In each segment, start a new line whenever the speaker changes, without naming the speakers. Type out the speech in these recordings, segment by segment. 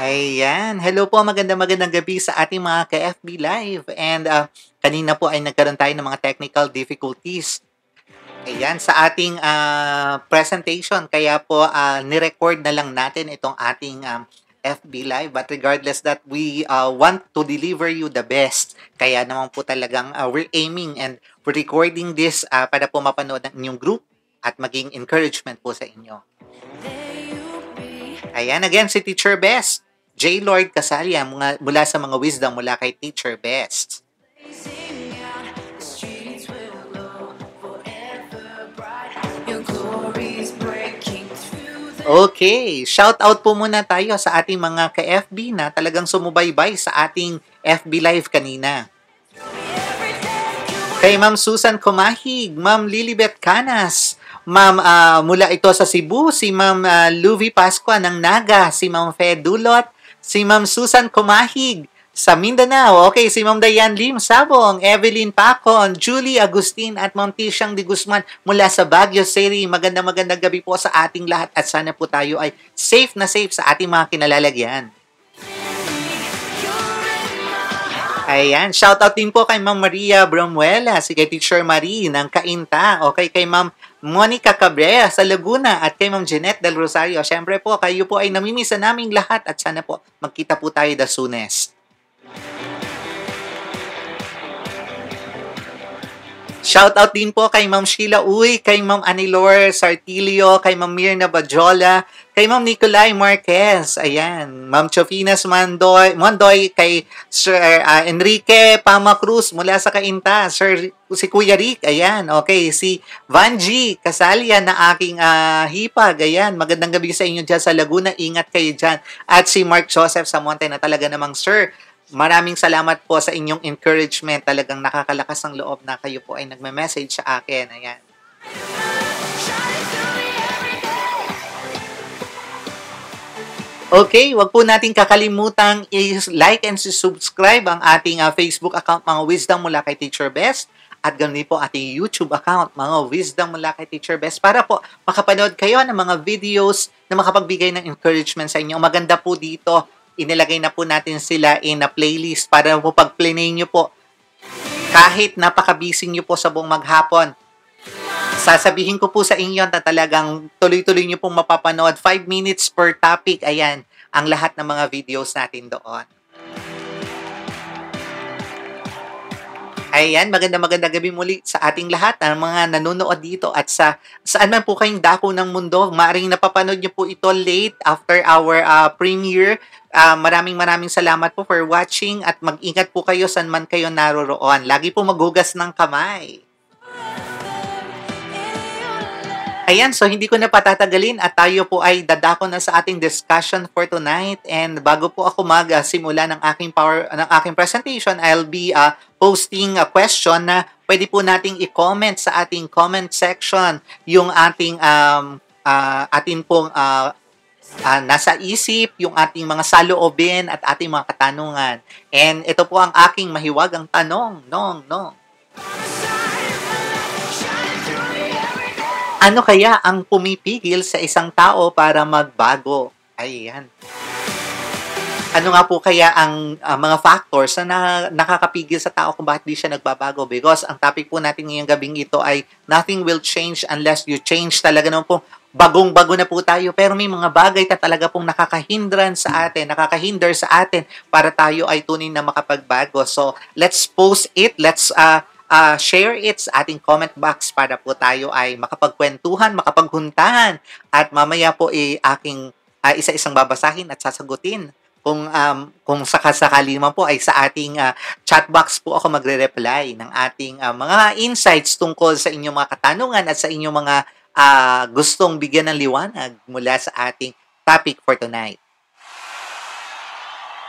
Ayan. Hello po, magandang magandang gabi sa ating mga ka-FB Live. And uh, kanina po ay nagkaroon tayo ng mga technical difficulties. Ayan, sa ating uh, presentation. Kaya po, uh, nirecord na lang natin itong ating um, FB Live. But regardless that, we uh, want to deliver you the best. Kaya naman po talagang uh, we're aiming and we're recording this uh, para po mapanood ng inyong group at maging encouragement po sa inyo. Ayan, again, si Teacher Best. J. Lord Casalia mga, mula sa mga wisdom mula kay Teacher Best. Okay, shout out po muna tayo sa ating mga ka-FB na talagang sumubaybay sa ating FB Live kanina. Kay Ma'am Susan Comahig, Ma'am Lilibet Canas, Ma'am uh, mula ito sa Cebu, si Ma'am uh, Luvi Pascua ng Naga, si Ma'am Fe Dulot, si Ma'am Susan Kumahig sa Mindanao. Okay, si Ma'am Dayan Lim Sabong, Evelyn Pacon, Julie Agustin at Ma'am Tishang Di Guzman mula sa Baguio City. Maganda magandang gabi po sa ating lahat at sana po tayo ay safe na safe sa ating mga kinalalagyan. Ayan, shoutout din po kay Ma'am Maria Bromuela, si kay Teacher Marie ng Kainta, okay, kay Ma'am Monica Cabrera sa Laguna at kay Ma'am Jeanette Del Rosario. Siyempre po, kayo po ay namimisa naming lahat at sana po magkita po tayo the soonest. Shout out din po kay Ma'am Sheila Uy, kay Ma'am Anilor Sartilio, kay Ma'am Mirna Bajola, kay Ma'am Nicolay Marquez, ayan, Ma'am Chofinas Mandoy, Mondoy, kay Sir uh, Enrique Pama Cruz mula sa Kainta, Sir si Kuya Rick, ayan, okay, si Vanji Kasalya na aking uh, hipag, ayan, magandang gabi sa inyo dyan sa Laguna, ingat kayo dyan, at si Mark Joseph Samonte na talaga namang Sir, Maraming salamat po sa inyong encouragement. Talagang nakakalakas ang loob na kayo po ay nagme-message sa akin. Ayan. Okay, wag po nating kakalimutang i-like and subscribe ang ating uh, Facebook account mga Wisdom mula kay Teacher Best at ganun po ating YouTube account mga Wisdom mula kay Teacher Best para po makapanood kayo ng mga videos na makapagbigay ng encouragement sa inyo. Maganda po dito inilagay na po natin sila in a playlist para po pag-play nyo po. Kahit napakabising nyo po sa buong maghapon, sasabihin ko po sa inyo na talagang tuloy-tuloy nyo pong mapapanood. 5 minutes per topic, ayan, ang lahat ng mga videos natin doon. Ayan, maganda maganda gabi muli sa ating lahat, ang mga nanonood dito at sa saan man po kayong dako ng mundo. Maaring napapanood niyo po ito late after our uh, premiere. Uh, maraming maraming salamat po for watching at mag-ingat po kayo saan man kayo naroroon. Lagi po maghugas ng kamay. Ayan, so hindi ko na patatagalin at tayo po ay dadako na sa ating discussion for tonight. And bago po ako magsimula uh, ng aking power ng aking presentation, I'll be uh, posting a question na pwede po nating i-comment sa ating comment section yung ating um, uh, atin pong uh, uh, nasa isip, yung ating mga saloobin at ating mga katanungan. And ito po ang aking mahiwagang tanong, nong, nong. Ano kaya ang pumipigil sa isang tao para magbago? Ayan. Ano nga po kaya ang uh, mga factors na, na nakakapigil sa tao kung bakit di siya nagbabago? Because ang topic po natin ngayong gabing ito ay nothing will change unless you change. Talaga naman po, bagong-bago na po tayo. Pero may mga bagay na talaga pong nakakahindran sa atin, nakakahinder sa atin para tayo ay tunay na makapagbago. So, let's post it. Let's uh, uh, share it sa ating comment box para po tayo ay makapagkwentuhan, makapaghuntahan at mamaya po ay aking uh, isa-isang babasahin at sasagutin kung um, kung sakasakali man po ay sa ating uh, chat box po ako magre-reply ng ating uh, mga insights tungkol sa inyong mga katanungan at sa inyong mga uh, gustong bigyan ng liwanag mula sa ating topic for tonight.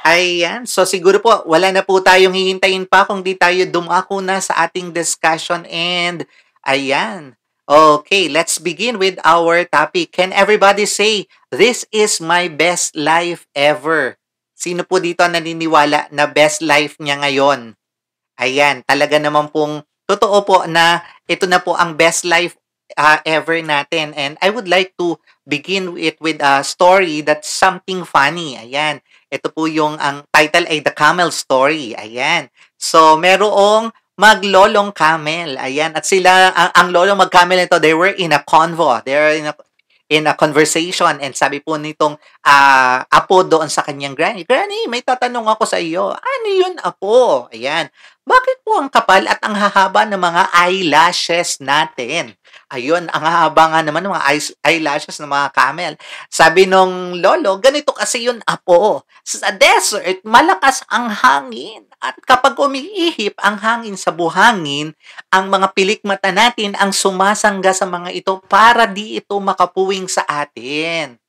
Ayan, so siguro po wala na po tayong hihintayin pa kung di tayo dumako na sa ating discussion and ayan. Okay, let's begin with our topic. Can everybody say, this is my best life ever? Sino po dito naniniwala na best life niya ngayon? Ayan, talaga naman pong totoo po na ito na po ang best life uh, ever natin. And I would like to begin it with a story that's something funny. Ayan. Ito po yung ang title ay The Camel Story. Ayan. So, merong maglolong camel. Ayan. At sila, ang, ang lolong magcamel nito, they were in a convo. They were in a, in a conversation. And sabi po nitong uh, apo doon sa kanyang granny, Granny, may tatanong ako sa iyo. Ano yun, apo? Ayan. Bakit po ang kapal at ang hahaba ng mga eyelashes natin? Ayun, ang haba nga naman ng mga eyelashes ng mga camel. Sabi nung lolo, ganito kasi yun apo. Sa desert, malakas ang hangin. At kapag umiihip ang hangin sa buhangin, ang mga pilikmata natin ang sumasangga sa mga ito para di ito makapuwing sa atin.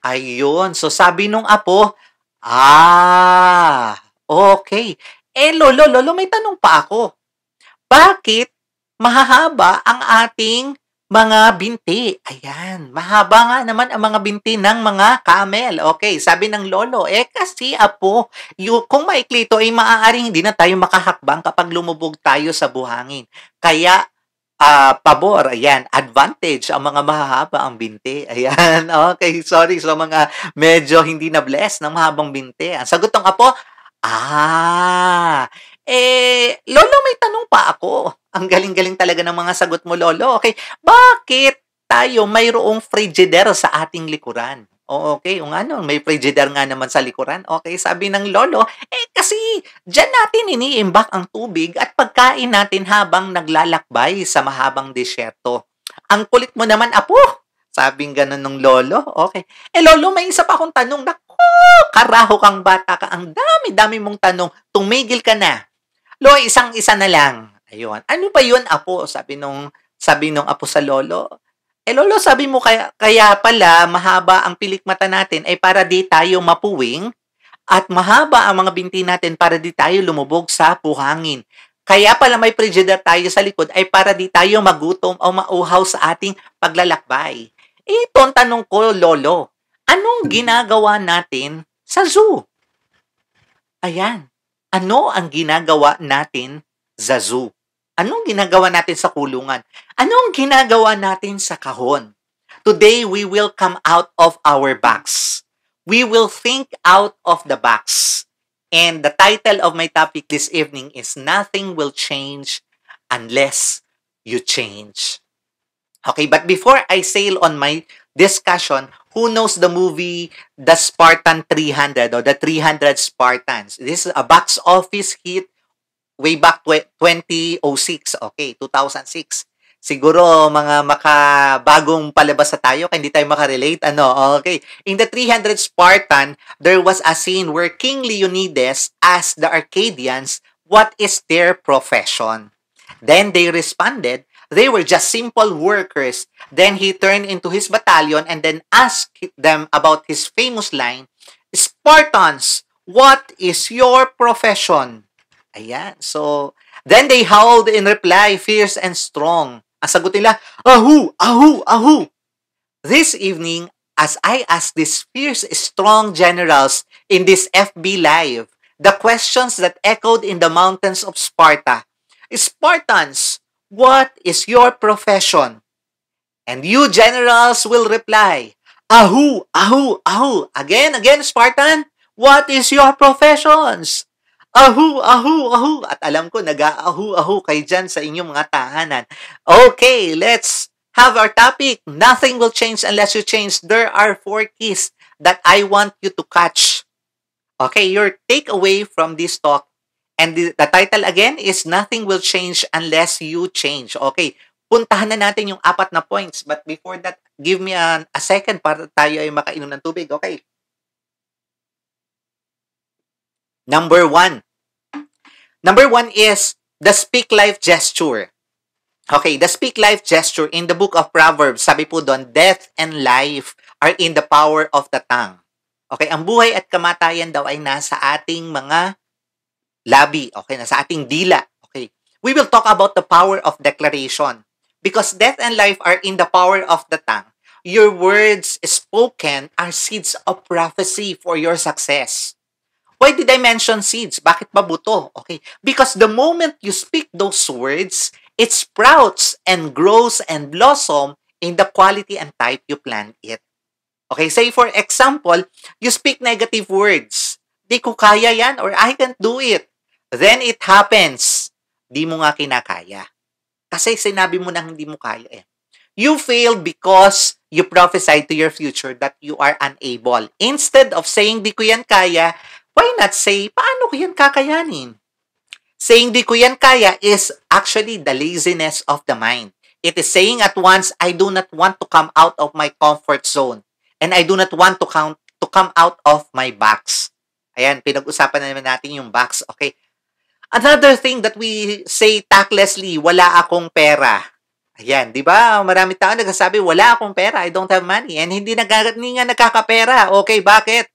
Ayun, so sabi nung apo, ah, okay. Eh, lolo, lolo, may tanong pa ako. Bakit mahahaba ang ating mga binti. Ayan, mahaba nga naman ang mga binti ng mga camel. Okay, sabi ng lolo, eh kasi apo, yung, kung maikli ito ay eh, maaaring hindi na tayo makahakbang kapag lumubog tayo sa buhangin. Kaya uh, pabor, ayan, advantage ang mga mahahaba ang binti. Ayan, okay, sorry sa so mga medyo hindi na blessed ng mahabang binti. Ang sagot ng apo, ah, eh, lolo may tanong pa ako. Ang galing-galing talaga ng mga sagot mo, Lolo. Okay, bakit tayo mayroong frigidaire sa ating likuran? Oh, o okay, yung ano, may frigidaire nga naman sa likuran. Okay, sabi ng lolo, eh kasi dyan natin iniimbak ang tubig at pagkain natin habang naglalakbay sa mahabang disyerto. Ang kulit mo naman, apo! Sabing ganun ng lolo. Okay. Eh lolo, may isa pa akong tanong. Naku, karaho kang bata ka. Ang dami-dami mong tanong. Tumigil ka na. Lo, isang-isa na lang. Ayun. Ano ba yun, apo? Sabi nung, sabi nung apo sa lolo. Eh, lolo, sabi mo, kaya, kaya pala mahaba ang pilik mata natin ay para di tayo mapuwing at mahaba ang mga binti natin para di tayo lumubog sa puhangin. Kaya pala may prejudice tayo sa likod ay para di tayo magutom o mauhaw sa ating paglalakbay. Ito ang tanong ko, Lolo. Anong hmm. ginagawa natin sa zoo? Ayan. Ano ang ginagawa natin sa zoo? Anong ginagawa natin sa kulungan? Anong ginagawa natin sa kahon? Today, we will come out of our box. We will think out of the box. And the title of my topic this evening is Nothing Will Change Unless You Change. Okay, but before I sail on my discussion, who knows the movie The Spartan 300 or The 300 Spartans? This is a box office hit way back 2006, okay, 2006. Siguro mga makabagong palabas sa tayo, kaya hindi tayo makarelate. Ano, okay. In the 300 Spartan, there was a scene where King Leonidas asked the Arcadians what is their profession. Then they responded, they were just simple workers. Then he turned into his battalion and then asked them about his famous line, Spartans, what is your profession? Ayan. So, then they howled in reply, fierce and strong. Ang sagot nila, Ahu! Ahu! Ahu! This evening, as I asked these fierce, strong generals in this FB Live, the questions that echoed in the mountains of Sparta, Spartans, what is your profession? And you generals will reply, Ahu! Ahu! Ahu! Again, again, Spartan, what is your professions? ahu, ahu, ahu. At alam ko, nag-aahu, ahu kayo dyan sa inyong mga tahanan. Okay, let's have our topic. Nothing will change unless you change. There are four keys that I want you to catch. Okay, your takeaway from this talk. And the, the title again is Nothing Will Change Unless You Change. Okay, puntahan na natin yung apat na points. But before that, give me an, a second para tayo ay makainom ng tubig. Okay. Number one. Number one is the speak life gesture. Okay, the speak life gesture in the book of Proverbs, sabi po doon, death and life are in the power of the tongue. Okay, ang buhay at kamatayan daw ay nasa ating mga labi, okay, nasa ating dila. Okay. We will talk about the power of declaration because death and life are in the power of the tongue. Your words spoken are seeds of prophecy for your success. Why did I mention seeds? Bakit ba buto? Okay. Because the moment you speak those words, it sprouts and grows and blossom in the quality and type you plant it. Okay, say for example, you speak negative words. Di ko kaya yan or I can't do it. Then it happens. Di mo nga kinakaya. Kasi sinabi mo na hindi mo kaya eh. You failed because you prophesied to your future that you are unable. Instead of saying di ko yan kaya, Why not say, paano ko yan kakayanin? Saying di ko yan kaya is actually the laziness of the mind. It is saying at once, I do not want to come out of my comfort zone. And I do not want to, count, to come out of my box. Ayan, pinag-usapan na naman natin yung box. Okay. Another thing that we say tactlessly, wala akong pera. Ayan, di ba? Marami tao nagsasabi, wala akong pera, I don't have money. And hindi, nag- nga nagkakapera. Okay, bakit?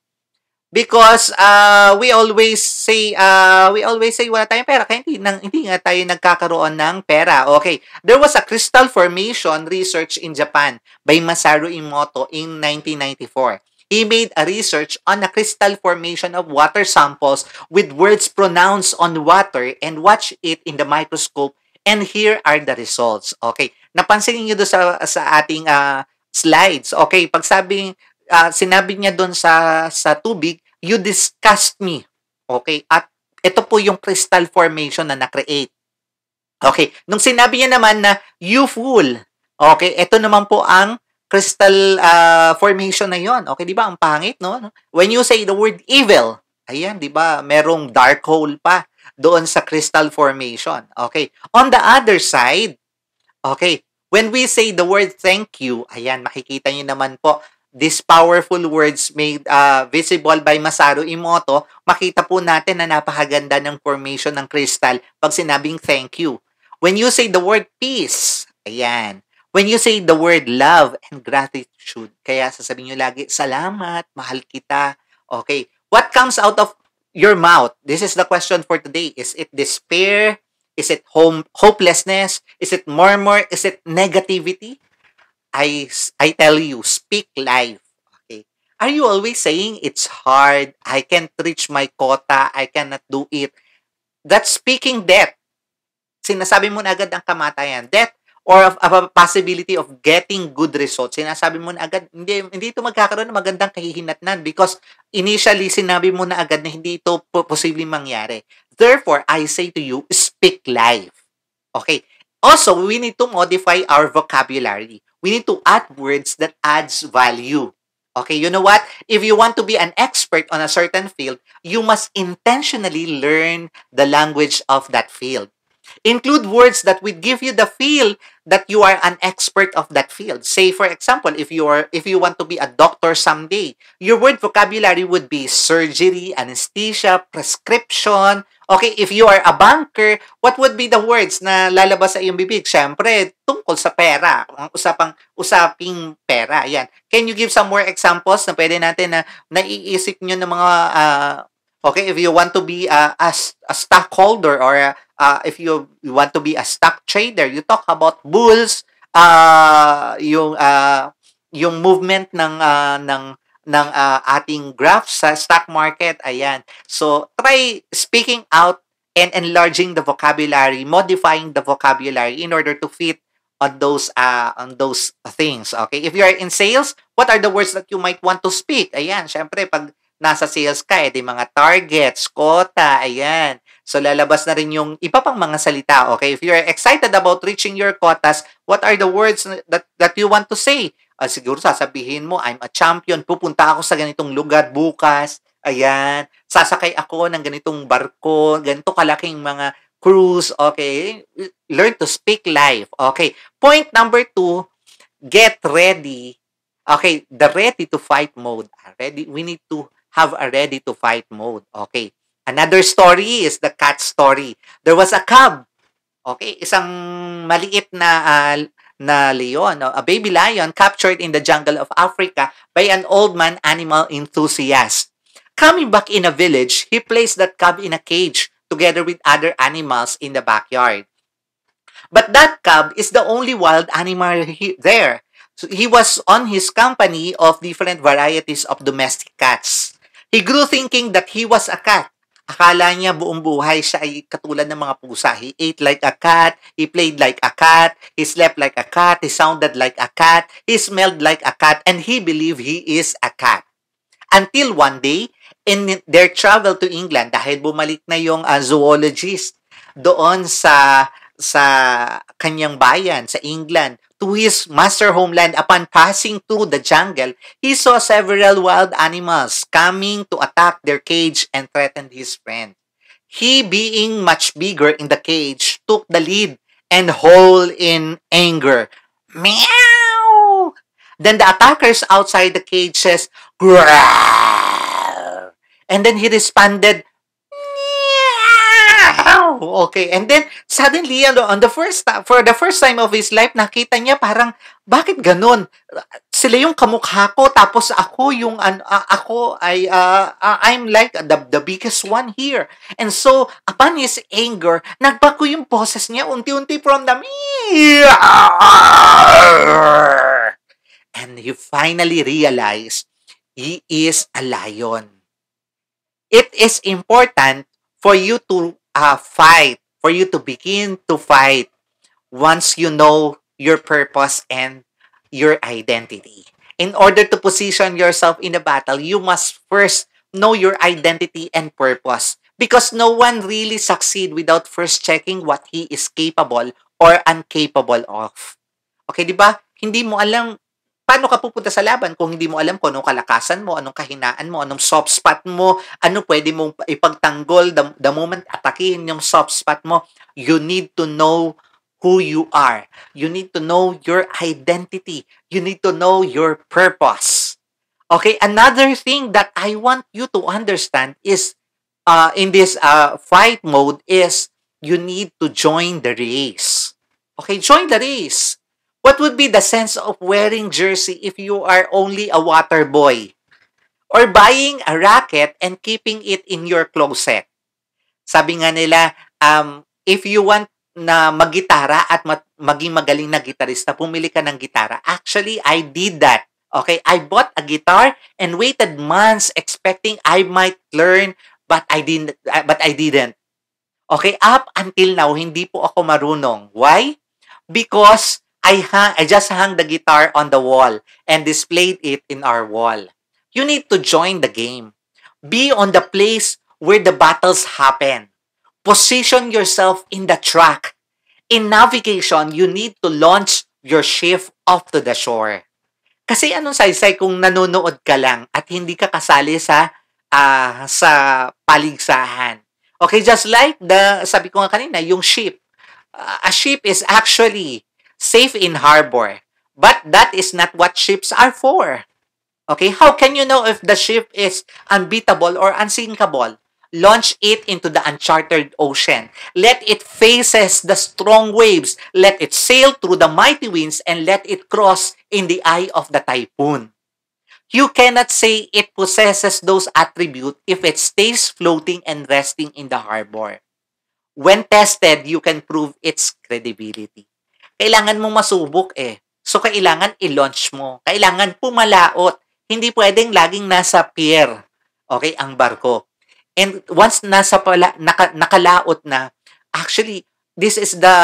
Because uh, we always say, uh, we always say wala tayong pera. Kaya hindi, nang, hindi nga tayo nagkakaroon ng pera. Okay. There was a crystal formation research in Japan by Masaru Imoto in 1994. He made a research on a crystal formation of water samples with words pronounced on water and watch it in the microscope. And here are the results. Okay. Napansin niyo do sa, sa ating uh, slides. Okay, pag sabi uh, sinabi niya doon sa, sa tubig, you disgust me. Okay? At ito po yung crystal formation na na-create. Okay, nung sinabi niya naman na you fool. Okay, ito naman po ang crystal uh, formation na 'yon. Okay, 'di ba? Ang pangit, no? When you say the word evil, ayan, 'di ba? Merong dark hole pa doon sa crystal formation. Okay. On the other side, okay, when we say the word thank you, ayan, makikita niyo naman po These powerful words made uh, visible by Masaru Imoto, makita po natin na napakaganda ng formation ng crystal pag sinabing thank you. When you say the word peace, ayan. When you say the word love and gratitude, kaya sasabihin nyo lagi, salamat, mahal kita. Okay, what comes out of your mouth? This is the question for today. Is it despair? Is it home hopelessness? Is it murmur? Is it negativity? I, I tell you, speak life. Okay? Are you always saying it's hard, I can't reach my quota, I cannot do it? That's speaking death. Sinasabi mo na agad ang kamatayan. Death or of, of a possibility of getting good results. Sinasabi mo na agad, hindi, hindi ito magkakaroon ng magandang kahihinatnan because initially, sinabi mo na agad na hindi ito posibleng mangyari. Therefore, I say to you, speak life. Okay? Also, we need to modify our vocabulary. we need to add words that adds value. Okay, you know what? If you want to be an expert on a certain field, you must intentionally learn the language of that field. Include words that would give you the feel that you are an expert of that field. Say, for example, if you are if you want to be a doctor someday, your word vocabulary would be surgery, anesthesia, prescription. Okay, if you are a banker, what would be the words na lalabas sa iyong bibig? syempre tungkol sa pera. ang Usapang, usaping pera. Yan. Can you give some more examples na pwede natin na naiisip niyo ng mga uh, Okay, if you want to be a, a, a stockholder or a, uh, if you, want to be a stock trader, you talk about bulls, uh, yung uh, yung movement ng uh, ng ng uh, ating graph sa stock market. Ayan. So, try speaking out and enlarging the vocabulary, modifying the vocabulary in order to fit on those uh, on those things. Okay? If you are in sales, what are the words that you might want to speak? Ayan, syempre pag nasa sales ka, eh, di mga targets, quota, ayan, So lalabas na rin yung iba pang mga salita. Okay, if you're excited about reaching your quotas, what are the words that, that you want to say? Uh, siguro sasabihin mo, I'm a champion, pupunta ako sa ganitong lugar bukas, ayan, sasakay ako ng ganitong barko, ganito kalaking mga cruise, okay? Learn to speak live, okay? Point number two, get ready. Okay, the ready to fight mode. Ah, ready, we need to have a ready to fight mode. Okay. Another story is the cat story. There was a cub. Okay, isang maliit na uh, na leon, a baby lion captured in the jungle of Africa by an old man animal enthusiast. Coming back in a village, he placed that cub in a cage together with other animals in the backyard. But that cub is the only wild animal he, there. So he was on his company of different varieties of domestic cats. He grew thinking that he was a cat. Akala niya buong buhay siya ay katulad ng mga pusa. He ate like a cat, he played like a cat, he slept like a cat, he sounded like a cat, he smelled like a cat, and he believed he is a cat. Until one day, in their travel to England, dahil bumalik na yung uh, zoologist doon sa sa kanyang bayan, sa England, To his master homeland upon passing through the jungle, he saw several wild animals coming to attack their cage and threatened his friend. He, being much bigger in the cage, took the lead and howled in anger. Meow! Then the attackers outside the cage says, Growl! And then he responded, okay. And then, suddenly, ano, on the first, for the first time of his life, nakita niya parang, bakit ganun? Sila yung kamukha ko, tapos ako yung, uh, ako, ay, uh, I'm like the, the biggest one here. And so, upon his anger, nagbago yung boses niya, unti-unti from the, and he finally realized he is a lion. It is important for you to a fight, for you to begin to fight once you know your purpose and your identity. In order to position yourself in a battle, you must first know your identity and purpose because no one really succeed without first checking what he is capable or incapable of. Okay, di ba? Hindi mo alam paano ka pupunta sa laban kung hindi mo alam kung anong kalakasan mo, anong kahinaan mo, anong soft spot mo, ano pwede mong ipagtanggol the, the moment atakin yung soft spot mo. You need to know who you are. You need to know your identity. You need to know your purpose. Okay, another thing that I want you to understand is uh, in this uh, fight mode is you need to join the race. Okay, join the race. What would be the sense of wearing jersey if you are only a water boy? Or buying a racket and keeping it in your closet? Sabi nga nila, um, if you want na maggitara at mag- maging magaling na gitarista, pumili ka ng gitara. Actually, I did that. Okay, I bought a guitar and waited months expecting I might learn but I didn't but I didn't. Okay, up until now hindi po ako marunong. Why? Because I, hung, I just hung the guitar on the wall and displayed it in our wall. You need to join the game. Be on the place where the battles happen. Position yourself in the track. In navigation, you need to launch your ship off to the shore. Kasi anong saysay kung nanonood ka lang at hindi ka kasali sa uh, sa paligsahan. Okay, just like the sabi ko nga kanina, yung ship. Uh, a ship is actually safe in harbor. But that is not what ships are for. Okay, how can you know if the ship is unbeatable or unsinkable? Launch it into the uncharted ocean. Let it faces the strong waves. Let it sail through the mighty winds and let it cross in the eye of the typhoon. You cannot say it possesses those attributes if it stays floating and resting in the harbor. When tested, you can prove its credibility. kailangan mong masubok eh. So, kailangan i-launch mo. Kailangan pumalaot. Hindi pwedeng laging nasa pier, okay, ang barko. And once nasa pala, naka, nakalaot na, actually, this is the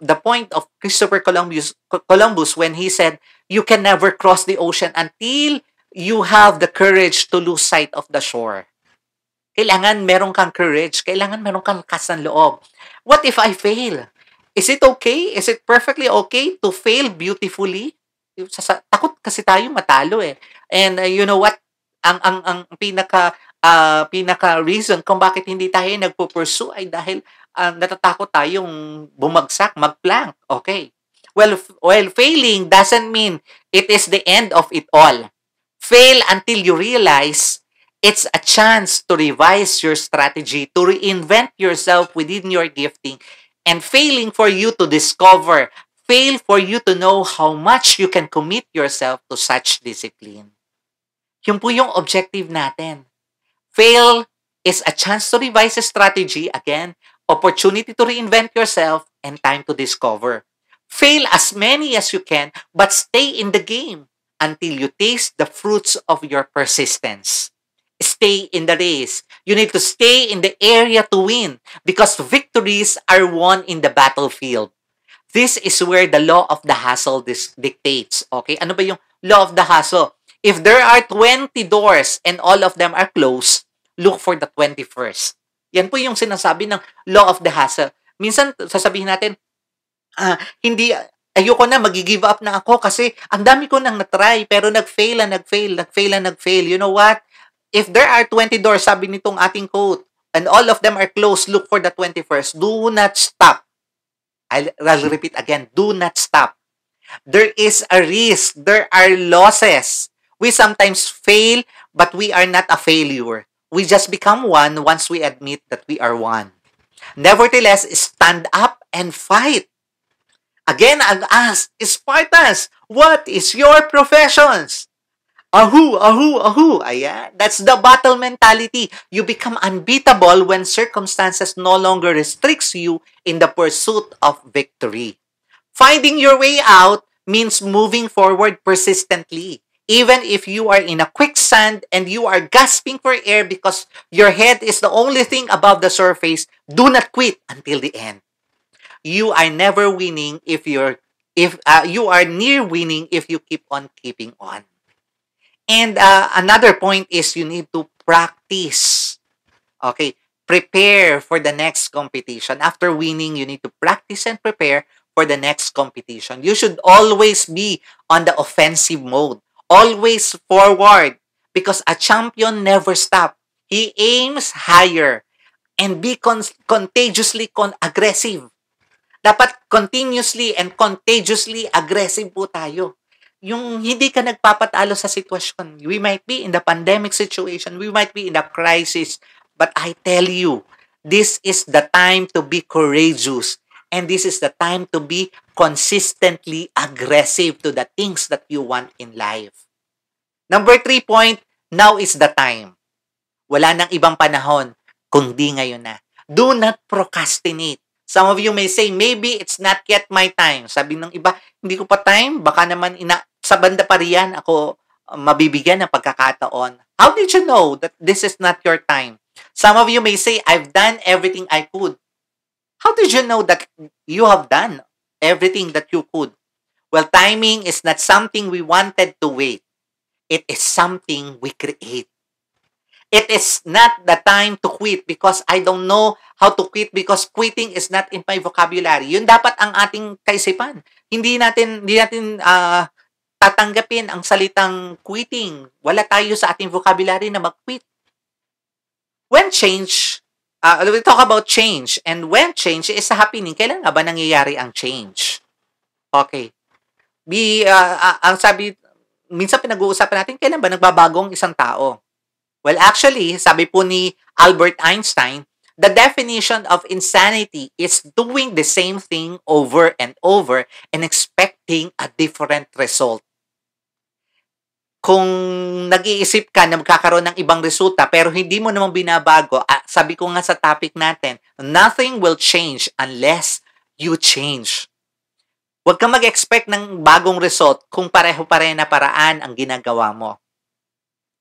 the point of Christopher Columbus Columbus when he said you can never cross the ocean until you have the courage to lose sight of the shore. Kailangan meron kang courage, kailangan meron kang lakas loob. What if I fail? Is it okay? Is it perfectly okay to fail beautifully? takot kasi tayo matalo eh. And uh, you know what? Ang ang ang pinaka uh, pinaka reason kung bakit hindi tayo nagpo-pursue ay dahil uh, natatakot tayong bumagsak, mag-plank. Okay. Well, well, failing doesn't mean it is the end of it all. Fail until you realize it's a chance to revise your strategy, to reinvent yourself within your gifting, and failing for you to discover, fail for you to know how much you can commit yourself to such discipline. Yung po yung objective natin. Fail is a chance to revise a strategy, again, opportunity to reinvent yourself, and time to discover. Fail as many as you can, but stay in the game until you taste the fruits of your persistence. stay in the race. You need to stay in the area to win because victories are won in the battlefield. This is where the law of the hustle dictates. Okay? Ano ba yung law of the hustle? If there are 20 doors and all of them are closed, look for the 21st. Yan po yung sinasabi ng law of the hustle. Minsan, sasabihin natin, uh, hindi, ayoko na, mag-give up na ako kasi ang dami ko nang na try pero nag-fail na nag-fail, nag-fail na nag-fail. You know what? If there are 20 doors, sabi nitong ating quote, and all of them are closed, look for the 21st. Do not stop. I'll, I'll repeat again, do not stop. There is a risk. There are losses. We sometimes fail, but we are not a failure. We just become one once we admit that we are one. Nevertheless, stand up and fight. Again, I'll ask, Spartans, what is your professions? Ahu, ahu, ahu. Ayan. That's the battle mentality. You become unbeatable when circumstances no longer restricts you in the pursuit of victory. Finding your way out means moving forward persistently. Even if you are in a quicksand and you are gasping for air because your head is the only thing above the surface, do not quit until the end. You are never winning if you're if uh, you are near winning if you keep on keeping on. And uh, another point is you need to practice. Okay, prepare for the next competition. After winning, you need to practice and prepare for the next competition. You should always be on the offensive mode, always forward, because a champion never stops. He aims higher and be con contagiously con aggressive. Dapat continuously and contagiously aggressive po tayo. yung hindi ka nagpapatalo sa sitwasyon. We might be in the pandemic situation, we might be in a crisis, but I tell you, this is the time to be courageous. And this is the time to be consistently aggressive to the things that you want in life. Number three point, now is the time. Wala nang ibang panahon, kundi ngayon na. Do not procrastinate. Some of you may say, maybe it's not yet my time. Sabi ng iba, hindi ko pa time, baka naman ina sa banda pa riyan ako ah, mabibigyan ng pagkakataon. How did you know that this is not your time? Some of you may say, I've done everything I could. How did you know that you have done everything that you could? Well, timing is not something we wanted to wait. It is something we create. It is not the time to quit because I don't know how to quit because quitting is not in my vocabulary. Yun dapat ang ating kaisipan. Hindi natin hindi natin uh, tatanggapin ang salitang quitting. Wala tayo sa ating vocabulary na mag-quit. When change, uh, we talk about change. And when change is happening, kailan nga ba nangyayari ang change? Okay. Be, uh, uh, ang sabi, minsan pinag-uusapan natin, kailan ba nagbabago ang isang tao? Well, actually, sabi po ni Albert Einstein, the definition of insanity is doing the same thing over and over and expecting a different result kung nag-iisip ka na magkakaroon ng ibang resulta pero hindi mo namang binabago, ah, sabi ko nga sa topic natin, nothing will change unless you change. Huwag kang mag-expect ng bagong result kung pareho-pareho na paraan ang ginagawa mo.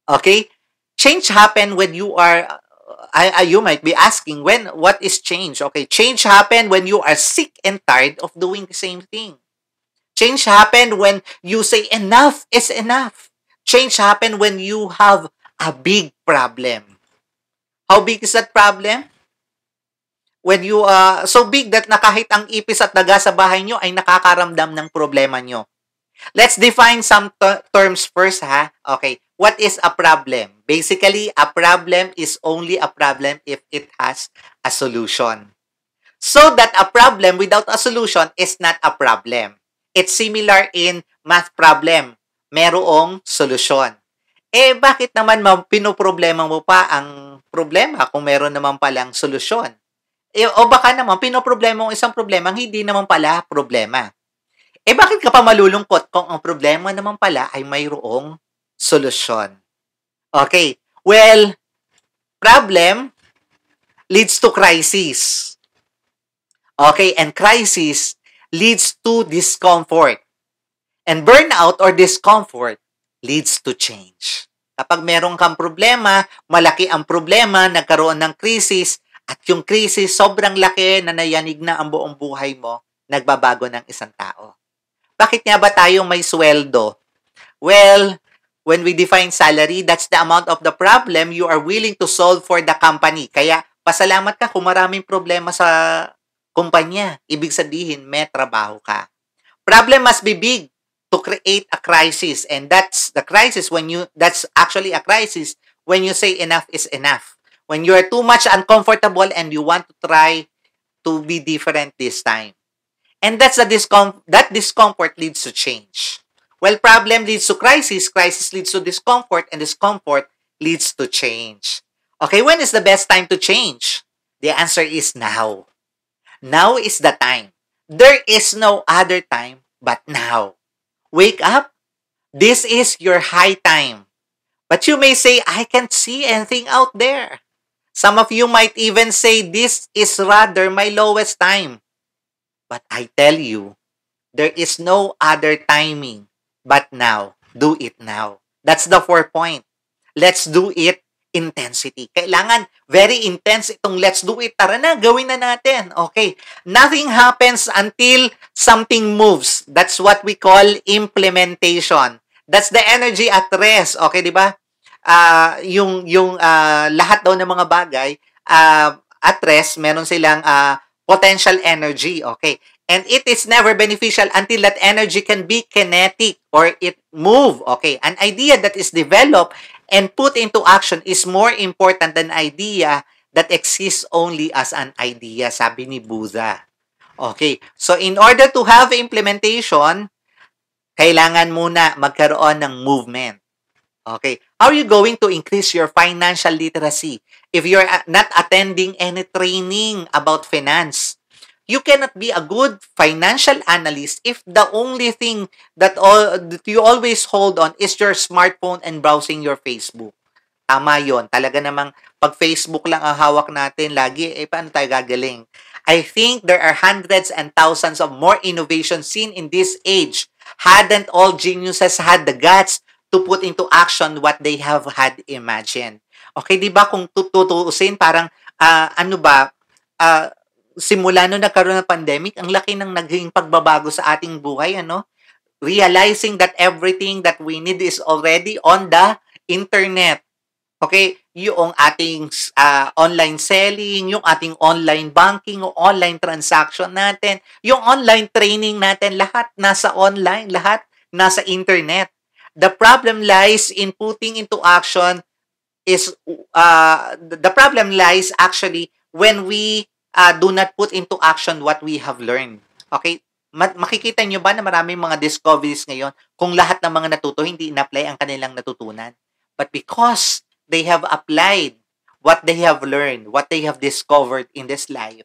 Okay? Change happen when you are I, uh, I, you might be asking when what is change? Okay, change happen when you are sick and tired of doing the same thing. Change happen when you say enough is enough. Change happen when you have a big problem. How big is that problem? When you are uh, so big that na kahit ang ipis at daga sa bahay nyo ay nakakaramdam ng problema nyo. Let's define some terms first ha. Okay. What is a problem? Basically, a problem is only a problem if it has a solution. So that a problem without a solution is not a problem. It's similar in math problem merong solusyon. Eh, bakit naman pinoproblema mo pa ang problema kung meron naman palang solusyon? Eh, o baka naman pinoproblema mo isang problema hindi naman pala problema. Eh, bakit ka pa malulungkot kung ang problema naman pala ay mayroong solusyon? Okay. Well, problem leads to crisis. Okay, and crisis leads to discomfort. And burnout or discomfort leads to change. Kapag meron kang problema, malaki ang problema, nagkaroon ng krisis, at yung krisis sobrang laki na nayanig na ang buong buhay mo, nagbabago ng isang tao. Bakit nga ba tayo may sweldo? Well, when we define salary, that's the amount of the problem you are willing to solve for the company. Kaya pasalamat ka kung maraming problema sa kumpanya. Ibig sabihin, may trabaho ka. Problem must be big to create a crisis. And that's the crisis when you, that's actually a crisis when you say enough is enough. When you are too much uncomfortable and you want to try to be different this time. And that's the discom- that discomfort leads to change. Well, problem leads to crisis, crisis leads to discomfort, and discomfort leads to change. Okay, when is the best time to change? The answer is now. Now is the time. There is no other time but now. Wake up! This is your high time. But you may say, I can't see anything out there. Some of you might even say, this is rather my lowest time. But I tell you, there is no other timing but now. Do it now. That's the fourth point. Let's do it intensity. Kailangan very intense itong let's do it. Tara na, gawin na natin. Okay. Nothing happens until something moves. That's what we call implementation. That's the energy at rest. Okay, di ba? Uh, yung yung uh, lahat daw ng mga bagay uh, at rest, meron silang uh, potential energy. Okay. And it is never beneficial until that energy can be kinetic or it move. Okay. An idea that is developed and put into action is more important than idea that exists only as an idea, sabi ni Buddha. Okay, so in order to have implementation, kailangan muna magkaroon ng movement. Okay, how are you going to increase your financial literacy if you're not attending any training about finance? You cannot be a good financial analyst if the only thing that, all, that you always hold on is your smartphone and browsing your Facebook. Tama yon. Talaga namang pag Facebook lang ang hawak natin, lagi, eh paano tayo gagaling? I think there are hundreds and thousands of more innovations seen in this age. Hadn't all geniuses had the guts to put into action what they have had imagined? Okay, di ba kung tutuusin, parang uh, ano ba, uh, simula nung nagkaroon ng pandemic, ang laki ng naging pagbabago sa ating buhay, ano? Realizing that everything that we need is already on the internet. Okay? Yung ating uh, online selling, yung ating online banking, yung online transaction natin, yung online training natin, lahat nasa online, lahat nasa internet. The problem lies in putting into action is uh, the problem lies actually when we uh, do not put into action what we have learned. Okay? makikita nyo ba na maraming mga discoveries ngayon kung lahat ng mga natuto hindi in-apply ang kanilang natutunan? But because they have applied what they have learned, what they have discovered in this life,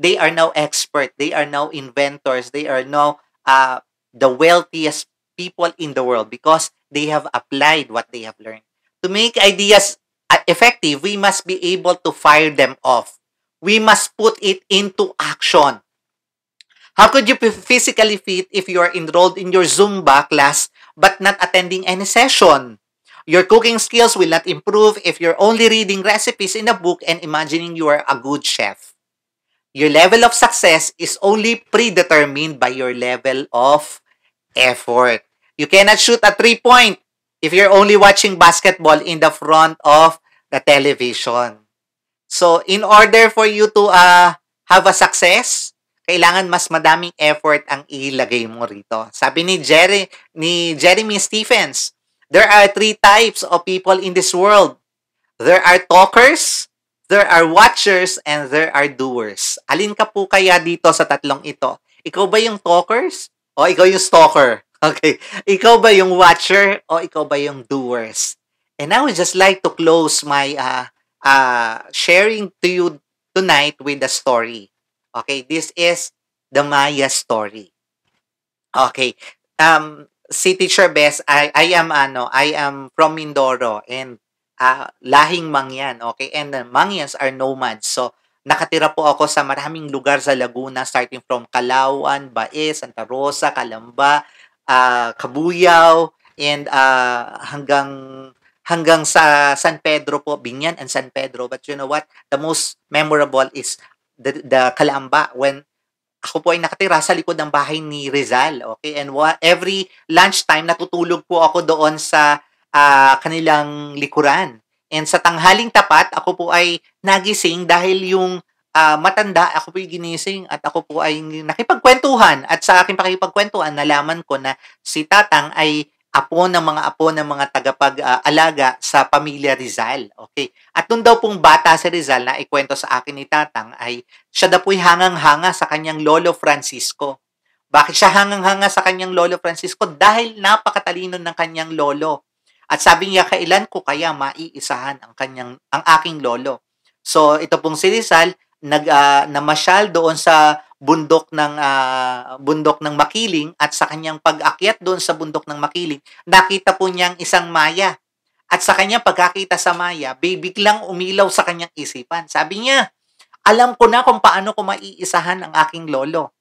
they are now expert, they are now inventors, they are now uh, the wealthiest people in the world because they have applied what they have learned. To make ideas uh, effective, we must be able to fire them off. We must put it into action. How could you be physically fit if you are enrolled in your Zumba class but not attending any session? Your cooking skills will not improve if you're only reading recipes in a book and imagining you are a good chef. Your level of success is only predetermined by your level of effort. You cannot shoot a three point if you're only watching basketball in the front of the television. So, in order for you to uh, have a success, kailangan mas madaming effort ang ilagay mo rito. Sabi ni Jerry ni Jeremy Stephens, there are three types of people in this world. There are talkers, there are watchers, and there are doers. Alin ka po kaya dito sa tatlong ito? Ikaw ba yung talkers? O ikaw yung stalker? Okay. Ikaw ba yung watcher? O ikaw ba yung doers? And I would just like to close my uh, uh, sharing to you tonight with a story. Okay, this is the Maya story. Okay. Um, si Teacher Bess, I, I am ano, I am from Mindoro and uh, lahing Mangyan, okay? And the uh, Mangyans are nomads. So, nakatira po ako sa maraming lugar sa Laguna starting from Calauan, Bae, Santa Rosa, Calamba, uh, ah, Kabuyaw, and uh, hanggang hanggang sa San Pedro po, Binyan and San Pedro. But you know what? The most memorable is the, the Calamba when ako po ay nakatira sa likod ng bahay ni Rizal. Okay? And wa- every lunchtime, natutulog po ako doon sa uh, kanilang likuran. And sa tanghaling tapat, ako po ay nagising dahil yung uh, matanda, ako po ay ginising at ako po ay nakipagkwentuhan. At sa aking pakipagkwentuhan, nalaman ko na si Tatang ay apo ng mga apo ng mga tagapag-alaga sa pamilya Rizal. Okay? At nung daw pong bata si Rizal na ikwento sa akin ni Tatang ay siya daw po'y hangang-hanga sa kanyang lolo Francisco. Bakit siya hangang-hanga sa kanyang lolo Francisco? Dahil napakatalino ng kanyang lolo. At sabi niya, kailan ko kaya maiisahan ang, kanyang, ang aking lolo? So, ito pong si Rizal, nag, uh, namasyal doon sa bundok ng uh, bundok ng Makiling at sa kanyang pag-akyat doon sa bundok ng Makiling, nakita po niyang isang maya. At sa kanyang pagkakita sa maya, biglang umilaw sa kanyang isipan. Sabi niya, alam ko na kung paano ko maiisahan ang aking lolo.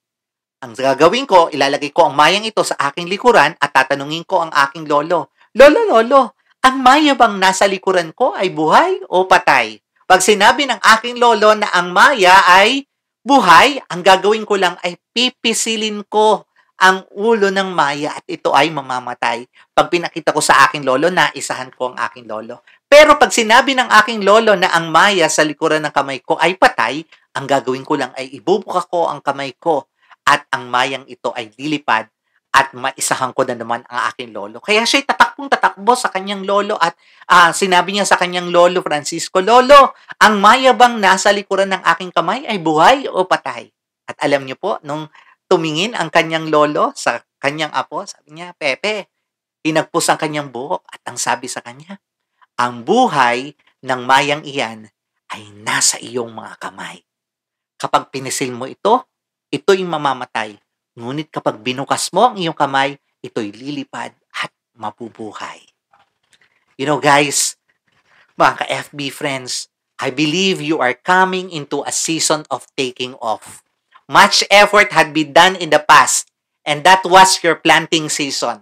Ang gagawin ko, ilalagay ko ang mayang ito sa aking likuran at tatanungin ko ang aking lolo. Lolo, lolo, ang maya bang nasa likuran ko ay buhay o patay? Pag sinabi ng aking lolo na ang maya ay buhay, ang gagawin ko lang ay pipisilin ko ang ulo ng Maya at ito ay mamamatay. Pag pinakita ko sa aking lolo, naisahan ko ang aking lolo. Pero pag sinabi ng aking lolo na ang Maya sa likuran ng kamay ko ay patay, ang gagawin ko lang ay ibubuka ko ang kamay ko at ang mayang ito ay dilipad at maisahan ko na naman ang aking lolo. Kaya siya tatakbong tatakbo sa kanyang lolo at uh, sinabi niya sa kanyang lolo, Francisco, Lolo, ang mayabang nasa likuran ng aking kamay ay buhay o patay? At alam niyo po, nung tumingin ang kanyang lolo sa kanyang apo, sabi niya, Pepe, tinagpos ang kanyang buhok at ang sabi sa kanya, ang buhay ng mayang iyan ay nasa iyong mga kamay. Kapag pinisil mo ito, ito'y mamamatay Ngunit kapag binukas mo ang iyong kamay, ito'y lilipad at mapupuhay. You know guys, mga ka-FB friends, I believe you are coming into a season of taking off. Much effort had been done in the past, and that was your planting season.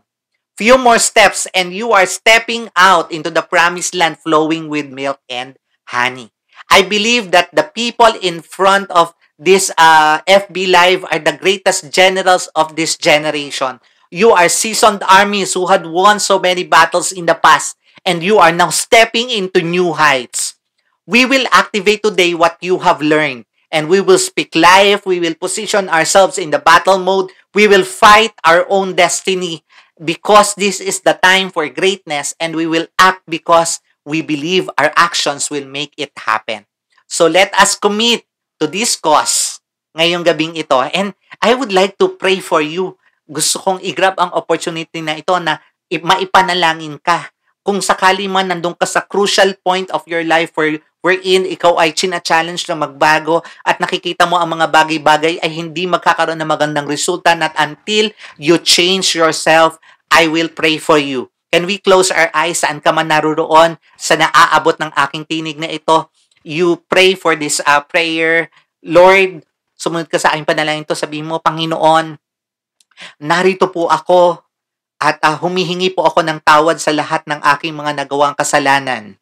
Few more steps and you are stepping out into the promised land flowing with milk and honey. I believe that the people in front of this uh, FB Live are the greatest generals of this generation. You are seasoned armies who had won so many battles in the past, and you are now stepping into new heights. We will activate today what you have learned, and we will speak life. We will position ourselves in the battle mode. We will fight our own destiny because this is the time for greatness, and we will act because we believe our actions will make it happen. So let us commit to this cause ngayong gabing ito. And I would like to pray for you. Gusto kong i-grab ang opportunity na ito na maipanalangin ka. Kung sakali man nandun ka sa crucial point of your life where, wherein ikaw ay china-challenge na magbago at nakikita mo ang mga bagay-bagay ay hindi magkakaroon ng magandang resulta not until you change yourself, I will pray for you. Can we close our eyes saan ka man naroon sa naaabot ng aking tinig na ito? you pray for this uh, prayer. Lord, sumunod ka sa aking panalangin to. Sabihin mo, Panginoon, narito po ako at uh, humihingi po ako ng tawad sa lahat ng aking mga nagawang kasalanan.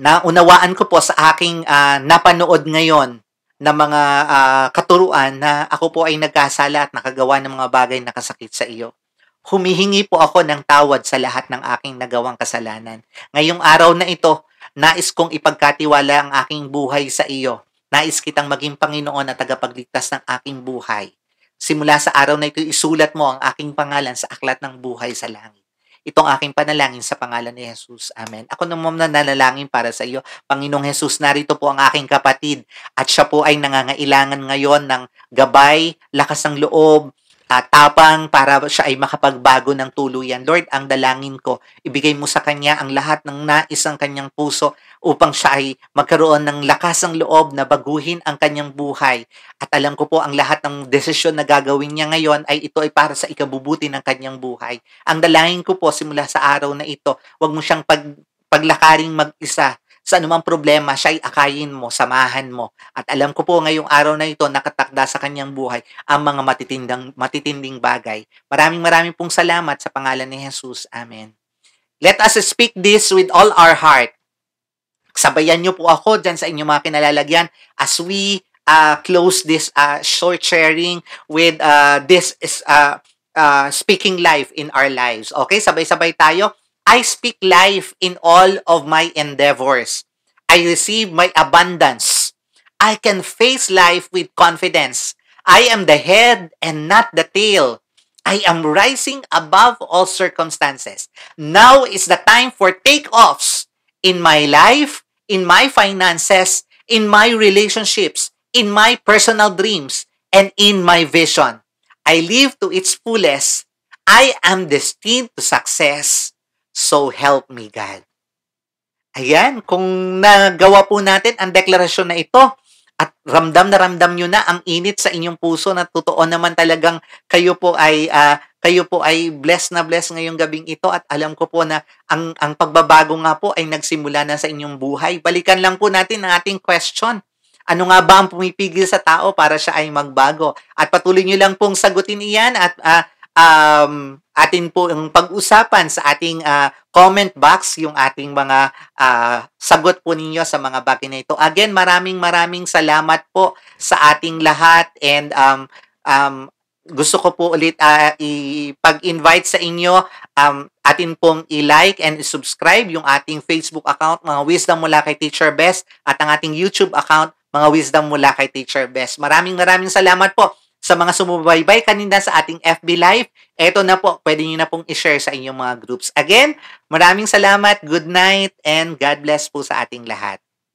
Naunawaan ko po sa aking uh, napanood ngayon na mga uh, katuruan na ako po ay nagkasala at nakagawa ng mga bagay na kasakit sa iyo humihingi po ako ng tawad sa lahat ng aking nagawang kasalanan. Ngayong araw na ito, Nais kong ipagkatiwala ang aking buhay sa iyo. Nais kitang maging Panginoon at tagapagligtas ng aking buhay. Simula sa araw na ito, isulat mo ang aking pangalan sa aklat ng buhay sa langit. Itong aking panalangin sa pangalan ni Jesus. Amen. Ako naman na nanalangin para sa iyo. Panginoong Jesus, narito po ang aking kapatid. At siya po ay nangangailangan ngayon ng gabay, lakas ng loob, uh, para siya ay makapagbago ng tuluyan. Lord, ang dalangin ko, ibigay mo sa kanya ang lahat ng nais ng kanyang puso upang siya ay magkaroon ng lakas ng loob na baguhin ang kanyang buhay. At alam ko po ang lahat ng desisyon na gagawin niya ngayon ay ito ay para sa ikabubuti ng kanyang buhay. Ang dalangin ko po simula sa araw na ito, wag mo siyang pag, paglakaring mag-isa sa anumang problema, siya'y akayin mo, samahan mo. At alam ko po ngayong araw na ito, nakatakda sa kanyang buhay ang mga matitindang, matitinding bagay. Maraming maraming pong salamat sa pangalan ni Jesus. Amen. Let us speak this with all our heart. Sabayan niyo po ako dyan sa inyong mga kinalalagyan as we uh, close this uh, short sharing with uh, this is, uh, uh, speaking life in our lives. Okay, sabay-sabay tayo. I speak life in all of my endeavors. I receive my abundance. I can face life with confidence. I am the head and not the tail. I am rising above all circumstances. Now is the time for takeoffs in my life, in my finances, in my relationships, in my personal dreams, and in my vision. I live to its fullest. I am destined to success. So help me God. Ayan, kung nagawa po natin ang deklarasyon na ito, at ramdam na ramdam nyo na ang init sa inyong puso na totoo naman talagang kayo po ay uh, kayo po ay blessed na blessed ngayong gabing ito at alam ko po na ang ang pagbabago nga po ay nagsimula na sa inyong buhay. Balikan lang po natin ang ating question. Ano nga ba ang pumipigil sa tao para siya ay magbago? At patuloy niyo lang pong sagutin iyan at uh, um, atin po ang pag-usapan sa ating uh, comment box yung ating mga uh, sagot po ninyo sa mga bagay na ito. Again, maraming maraming salamat po sa ating lahat and um, um, gusto ko po ulit uh, ipag-invite sa inyo um, atin pong i-like and subscribe yung ating Facebook account, mga Wisdom mula kay Teacher Best at ang ating YouTube account, mga Wisdom mula kay Teacher Best. Maraming maraming salamat po. Sa mga sumubaybay kanina sa ating FB Live, eto na po, pwede nyo na pong ishare sa inyong mga groups. Again, maraming salamat, good night, and God bless po sa ating lahat.